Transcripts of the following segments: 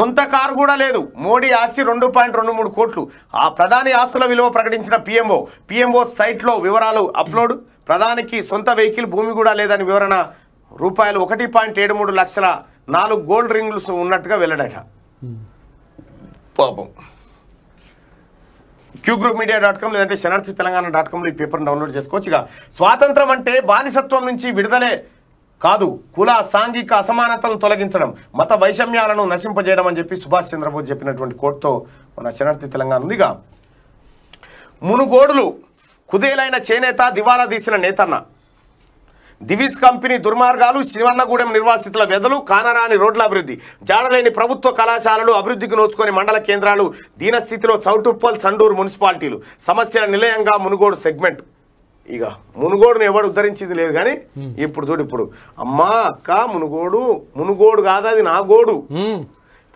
సొంత కారు కూడా లేదు మోడీ ఆస్తి రెండు పాయింట్ రెండు మూడు కోట్లు ఆ ప్రధాని ఆస్తుల విలువ ప్రకటించిన పిఎంఓ పిఎంఓ సైట్లో వివరాలు అప్లోడ్ ప్రధానికి సొంత వెహికల్ భూమి కూడా లేదని వివరణ రూపాయలు ఒకటి పాయింట్ ఏడు మూడు లక్షల నాలుగు గోల్డ్ రింగ్లు ఉన్నట్టుగా వెళ్ళడట పాపం Q group media dot com లేదంటే శనార్థి తెలంగాణ డాట్ కామ్లో ఈ పేపర్ని డౌన్లోడ్ చేసుకోవచ్చు ఇక స్వాతంత్రం అంటే బానిసత్వం నుంచి విడుదలే కాదు కుల సాంఘిక అసమానతలను తొలగించడం మత వైషమ్యాలను నశింపజేయడం అని చెప్పి సుభాష్ చంద్రబోస్ చెప్పినటువంటి కోర్టుతో మన శరణార్థి తెలంగాణ ఉందిగా మునుగోడులు కుదేలైన చేనేత దివాలా తీసిన నేతన్న దివిస్ కంపెనీ దుర్మార్గాలు శ్రీవన్నగూడెం నిర్వాసితుల వ్యధలు కానరాని రోడ్ల అభివృద్ధి జాడలేని ప్రభుత్వ కళాశాలలు అభివృద్ధికి నోచుకొని మండల కేంద్రాలు దీనస్థితిలో చౌటుప్పల్ చండూరు మున్సిపాలిటీలు సమస్యల నిలయంగా మునుగోడు సెగ్మెంట్ ఇక మునుగోడును ఎవడు ఉద్ధరించింది లేదు కానీ ఇప్పుడు చూడు ఇప్పుడు అమ్మా అక్క మునుగోడు మునుగోడు కాదా అది నా గోడు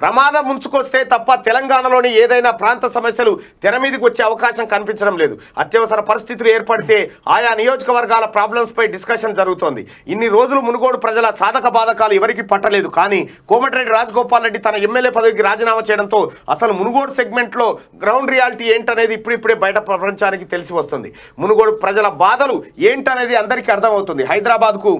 ప్రమాదం ముంచుకొస్తే తప్ప తెలంగాణలోని ఏదైనా ప్రాంత సమస్యలు తెర మీదకి వచ్చే అవకాశం కనిపించడం లేదు అత్యవసర పరిస్థితులు ఏర్పడితే ఆయా నియోజకవర్గాల ప్రాబ్లమ్స్పై డిస్కషన్ జరుగుతోంది ఇన్ని రోజులు మునుగోడు ప్రజల సాధక బాధకాలు ఎవరికి పట్టలేదు కానీ కోమటిరెడ్డి రాజగోపాల్ రెడ్డి తన ఎమ్మెల్యే పదవికి రాజీనామా చేయడంతో అసలు మునుగోడు సెగ్మెంట్లో గ్రౌండ్ రియాలిటీ ఏంటనేది ఇప్పుడిప్పుడే బయట ప్రపంచానికి తెలిసి వస్తుంది మునుగోడు ప్రజల బాధలు ఏంటనేది అందరికీ అర్థమవుతుంది హైదరాబాద్కు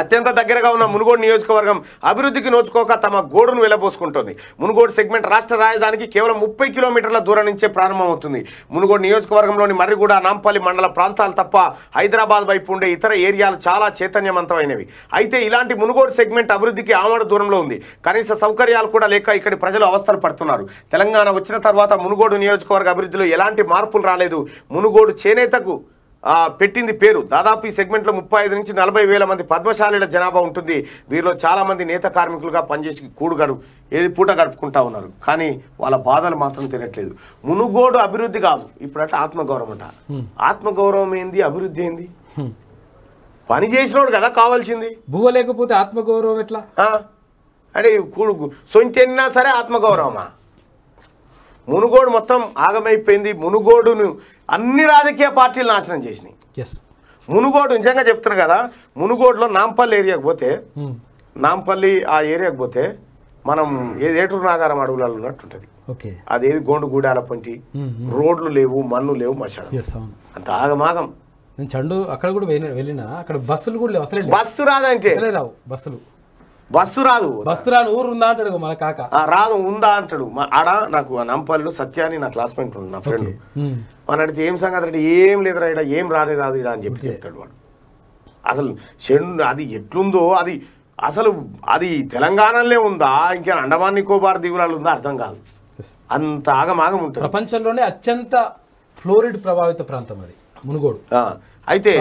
అత్యంత దగ్గరగా ఉన్న మునుగోడు నియోజకవర్గం అభివృద్ధికి నోచుకోక తమ గోడును వెలబోసుకుంటుంది మునుగోడు సెగ్మెంట్ రాష్ట్ర రాజధానికి కేవలం ముప్పై కిలోమీటర్ల దూరం నుంచే ప్రారంభమవుతుంది మునుగోడు నియోజకవర్గంలోని మర్రిగూడ నాంపల్లి మండల ప్రాంతాలు తప్ప హైదరాబాద్ వైపు ఉండే ఇతర ఏరియాలు చాలా చైతన్యవంతమైనవి అయితే ఇలాంటి మునుగోడు సెగ్మెంట్ అభివృద్ధికి ఆమడ దూరంలో ఉంది కనీస సౌకర్యాలు కూడా లేక ఇక్కడి ప్రజలు అవస్థలు పడుతున్నారు తెలంగాణ వచ్చిన తర్వాత మునుగోడు నియోజకవర్గ అభివృద్ధిలో ఎలాంటి మార్పులు రాలేదు మునుగోడు చేనేతకు పెట్టింది పేరు దాదాపు ఈ సెగ్మెంట్లో ముప్పై ఐదు నుంచి నలభై వేల మంది పద్మశాలీల జనాభా ఉంటుంది వీరిలో చాలామంది నేత కార్మికులుగా పనిచేసి కూడుగారు ఏది పూట గడుపుకుంటా ఉన్నారు కానీ వాళ్ళ బాధలు మాత్రం తినట్లేదు మునుగోడు అభివృద్ధి కాదు ఇప్పుడంటే ఆత్మగౌరవం అంట ఆత్మగౌరవం ఏంది అభివృద్ధి ఏంది పని చేసినోడు కదా కావాల్సింది భూ లేకపోతే ఆత్మగౌరవం ఎట్లా అంటే కూడు సొంతైనా సరే ఆత్మగౌరవమా మునుగోడు మొత్తం ఆగమైపోయింది మునుగోడును అన్ని రాజకీయ పార్టీలు నాశనం చేసినాయి ఎస్ మునుగోడు నిజంగా చెప్తున్నా కదా మునుగోడులో నాంపల్లి ఏరియాకి పోతే hmm. నాంపల్లి ఆ ఏరియాకి పోతే మనం ఏది ఏటూరు నాగారం అడవులలో ఉన్నట్టుంటది అదేది గోండు గూడాల పొంటి hmm, hmm. రోడ్లు లేవు మన్ను లేవు మసాడు అంత ఆగమాగం నేను చండు అక్కడ కూడా వెళ్ళిన అక్కడ బస్సులు కూడా లేవు బస్సు రాదంటే రావు బస్సులు బస్సు రాదు బస్సు రాని ఊరు ఉందా అంటాడు మన కాక రాదు ఉందా అంటాడు ఆడ నాకు నంపల్లు సత్య అని నా క్లాస్మేట్ ఉండు నా ఫ్రెండ్ మన అడిగితే ఏం సంగతి అంటే ఏం లేదురా రా ఏం రాని రాదు ఇడా అని చెప్పి చెప్తాడు వాడు అసలు చెండు అది ఎట్లుందో అది అసలు అది తెలంగాణలో ఉందా ఇంకా అండమాన్ నికోబార్ దీవులాలు ఉందా అర్థం కాదు అంత ఆగమాగం ఉంటుంది ప్రపంచంలోనే అత్యంత ఫ్లోరిడ్ ప్రభావిత ప్రాంతం అది మునుగోడు అయితే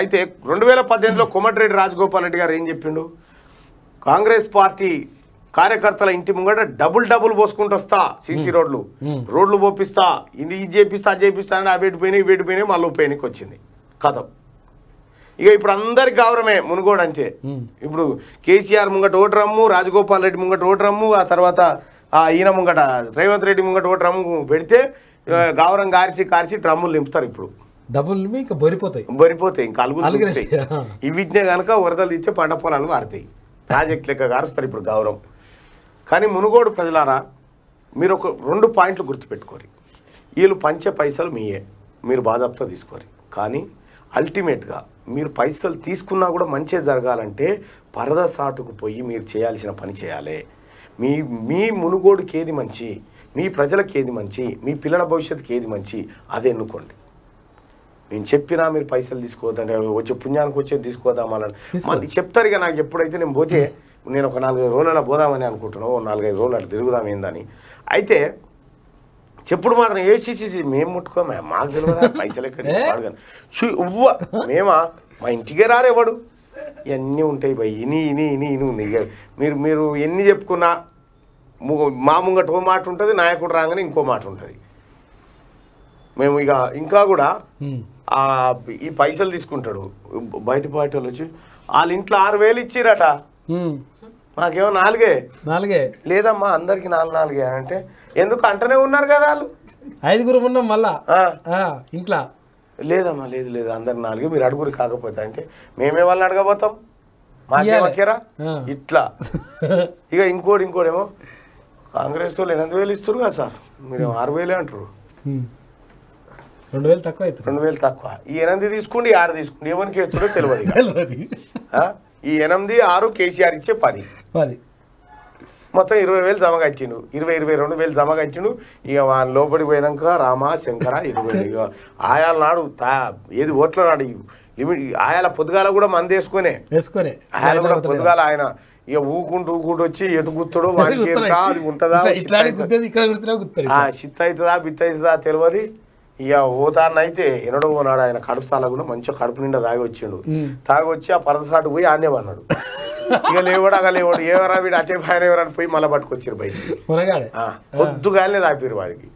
అయితే రెండు వేల పద్దెనిమిదిలో కోమటిరెడ్డి రాజగోపాల్ రెడ్డి గారు ఏం చెప్పిండు కాంగ్రెస్ పార్టీ కార్యకర్తల ఇంటి ముంగట డబుల్ డబుల్ పోసుకుంటూ వస్తా సీసీ రోడ్లు రోడ్లు పోపిస్తా ఇది ఇది చేపిస్తా అది చేపిస్తా అని అవి పోయినాయి ఇవి పోయినాయి మళ్ళీ పోయినాకి వచ్చింది కథం ఇక ఇప్పుడు అందరికి గౌరవమే మునుగోడు అంటే ఇప్పుడు కేసీఆర్ ముంగట ఓటు రమ్ము రాజగోపాల్ రెడ్డి ముంగట ఓటు రమ్ము ఆ తర్వాత ఈయన ముంగట రేవంత్ రెడ్డి ముంగట ఓటు రమ్ము పెడితే గౌరవం కార్చి కార్చి డ్రమ్ములు నింపుతారు ఇప్పుడు డబ్బులు ఇంకా బరిపోతాయి బరిపోతాయి ఇంకా అలుగు ఇవిటినే కనుక వరదలు ఇచ్చే పంట పొలాలు మారుతాయి ప్రాజెక్ట్ లెక్క కారుస్తారు ఇప్పుడు గౌరవం కానీ మునుగోడు ప్రజలారా మీరు ఒక రెండు పాయింట్లు గుర్తుపెట్టుకోరు వీళ్ళు పంచే పైసలు మీయే మీరు బాధాపుతో తీసుకోరు కానీ అల్టిమేట్గా మీరు పైసలు తీసుకున్నా కూడా మంచిగా జరగాలంటే పరద సాటుకు పోయి మీరు చేయాల్సిన పని చేయాలి మీ మీ మునుగోడుకి ఏది మంచి మీ ప్రజలకు ఏది మంచి మీ పిల్లల భవిష్యత్తుకి ఏది మంచి అది ఎన్నుకోండి నేను చెప్పినా మీరు పైసలు తీసుకోవద్దండి వచ్చే పుణ్యానికి వచ్చేది తీసుకోదాం మళ్ళీ మళ్ళీ చెప్తారు ఇక నాకు ఎప్పుడైతే నేను పోతే నేను ఒక నాలుగైదు రోజుల పోదామని అనుకుంటున్నాను నాలుగైదు రోజులు అటు తిరుగుదాం ఏందని అయితే చెప్పుడు మాత్రం ఏసీసీసీ మేము ముట్టుకోమే మాకు తెలియదు పైసలు ఎక్కడ చూ మేమా మా ఇంటికే రారేవాడు ఇవన్నీ ఉంటాయి భయ్ ఇని ఇని ఇని ఇని ఉంది ఇక మీరు మీరు ఎన్ని చెప్పుకున్నా మా ముంగట ఓ మాట ఉంటుంది నాయకుడు రాగానే ఇంకో మాట ఉంటుంది మేము ఇక ఇంకా కూడా ఈ పైసలు తీసుకుంటాడు బయట బయట వాళ్ళు వచ్చి వాళ్ళ ఇంట్లో ఆరు వేలు ఇచ్చిరట మాకేమో నాలుగే నాలుగే లేదమ్మా అందరికి నాలుగు నాలుగే అంటే ఎందుకు అంటనే ఉన్నారు కదా వాళ్ళు ఐదుగురు ఉన్నాం మళ్ళా ఇంట్లో లేదమ్మా లేదు లేదు అందరు నాలుగే మీరు అడుగురు కాకపోతే అంటే మేమే వాళ్ళని అడగబోతాం మాకేమక్కేరా ఇట్లా ఇక ఇంకోటి ఏమో కాంగ్రెస్ వాళ్ళు ఎనిమిది వేలు ఇస్తారు కదా సార్ మీరు ఆరు వేలే అంటారు రెండు వేలు తక్కువ అవుతుంది రెండు వేలు తక్కువ ఈ ఎనిమిది తీసుకోండి ఆరు తీసుకోండి ఎవరికి ఇస్తుందో తెలియదు ఈ ఎనిమిది ఆరు కేసీఆర్ ఇచ్చే పది పది మొత్తం ఇరవై వేలు జమ కట్టిండు ఇరవై ఇరవై రెండు వేలు జమ కట్టిండు ఇక వాళ్ళ లోపలికి పోయినాక రామ శంకర ఇరవై ఆయాల నాడు తా ఏది ఓట్ల నాడు లిమిట్ ఆయాల పొద్దుగాల కూడా మంది వేసుకునే వేసుకునే ఆయాల కూడా పొద్దుగాల ఆయన ఇక ఊకుంటూ ఊకుంటూ వచ్చి ఎటు గుర్తుడు వాడికి ఉంటుందా షిట్ అవుతుందా బిత్ అవుతుందా తెలియదు ఇక అయితే ఎనడో నాడు ఆయన కడుపు కూడా మంచిగా కడుపు నిండా తాగి వచ్చిండు తాగి వచ్చి ఆ పరదసాటు పోయి ఆనే వాడు ఇక లేవాడు అగ లేవాడు ఏవరా వీడు అటే పైన ఎవరని పోయి మళ్ళీ పట్టుకొచ్చారు బయట పొద్దుగాలనే తాపిరు వారికి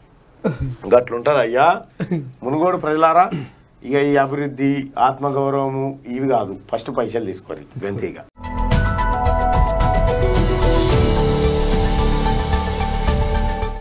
గట్లుంటది అయ్యా మునుగోడు ప్రజలారా ఇక ఈ అభివృద్ధి ఆత్మగౌరవము ఇవి కాదు ఫస్ట్ పైసలు తీసుకోవాలి గంతేగా